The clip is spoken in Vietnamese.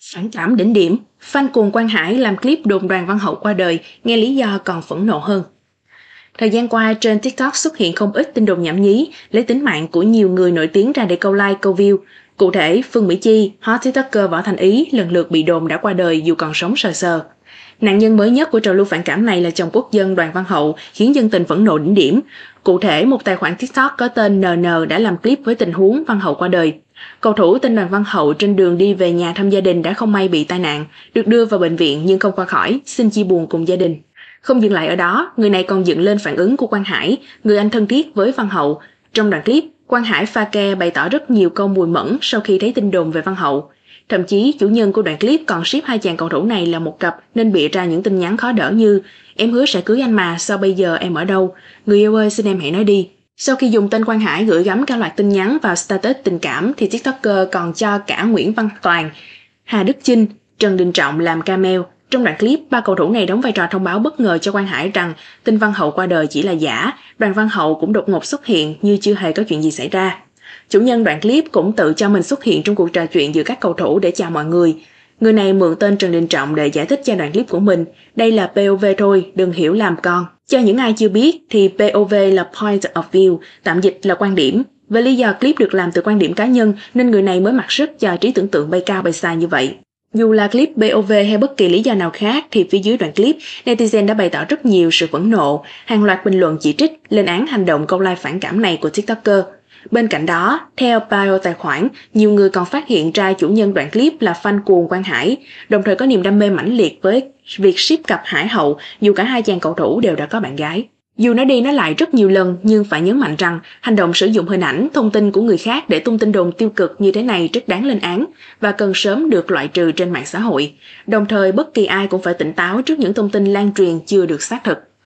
Phản cảm đỉnh điểm, fan cuồng Quang Hải làm clip đồn đoàn Văn Hậu qua đời, nghe lý do còn phẫn nộ hơn. Thời gian qua, trên TikTok xuất hiện không ít tin đồn nhảm nhí, lấy tính mạng của nhiều người nổi tiếng ra để câu like, câu view. Cụ thể, Phương Mỹ Chi, hot TikToker Võ Thành Ý lần lượt bị đồn đã qua đời dù còn sống sờ sờ. Nạn nhân mới nhất của trào lưu phản cảm này là chồng quốc dân Đoàn Văn Hậu, khiến dân tình phẫn nộ đỉnh điểm. Cụ thể, một tài khoản TikTok có tên NN đã làm clip với tình huống Văn Hậu qua đời. Cầu thủ tên Đoàn Văn Hậu trên đường đi về nhà thăm gia đình đã không may bị tai nạn, được đưa vào bệnh viện nhưng không qua khỏi, xin chia buồn cùng gia đình. Không dừng lại ở đó, người này còn dựng lên phản ứng của Quang Hải, người anh thân thiết với Văn Hậu. Trong đoạn clip, Quang Hải pha ke bày tỏ rất nhiều câu mùi mẫn sau khi thấy tin đồn về Văn Hậu. Thậm chí, chủ nhân của đoạn clip còn ship hai chàng cầu thủ này là một cặp nên bịa ra những tin nhắn khó đỡ như Em hứa sẽ cưới anh mà, sao bây giờ em ở đâu? Người yêu ơi, xin em hãy nói đi, sau khi dùng tên Quang Hải gửi gắm các loạt tin nhắn vào status tình cảm thì TikToker còn cho cả Nguyễn Văn Toàn, Hà Đức Chinh, Trần Đình Trọng làm cameo. Trong đoạn clip, ba cầu thủ này đóng vai trò thông báo bất ngờ cho Quang Hải rằng tin Văn Hậu qua đời chỉ là giả, đoàn Văn Hậu cũng đột ngột xuất hiện như chưa hề có chuyện gì xảy ra. Chủ nhân đoạn clip cũng tự cho mình xuất hiện trong cuộc trò chuyện giữa các cầu thủ để chào mọi người. Người này mượn tên Trần Đình Trọng để giải thích cho đoạn clip của mình. Đây là POV thôi, đừng hiểu làm con. Cho những ai chưa biết thì POV là Point of View, tạm dịch là quan điểm. Với lý do clip được làm từ quan điểm cá nhân nên người này mới mặc sức cho trí tưởng tượng bay cao bay xa như vậy. Dù là clip POV hay bất kỳ lý do nào khác thì phía dưới đoạn clip, netizen đã bày tỏ rất nhiều sự phẫn nộ, hàng loạt bình luận chỉ trích, lên án hành động câu like phản cảm này của TikToker Bên cạnh đó, theo bio tài khoản, nhiều người còn phát hiện ra chủ nhân đoạn clip là fan cuồng Quang Hải, đồng thời có niềm đam mê mãnh liệt với việc ship cặp Hải hậu dù cả hai chàng cầu thủ đều đã có bạn gái. Dù nói đi nói lại rất nhiều lần nhưng phải nhấn mạnh rằng hành động sử dụng hình ảnh, thông tin của người khác để tung tin đồn tiêu cực như thế này rất đáng lên án và cần sớm được loại trừ trên mạng xã hội. Đồng thời bất kỳ ai cũng phải tỉnh táo trước những thông tin lan truyền chưa được xác thực.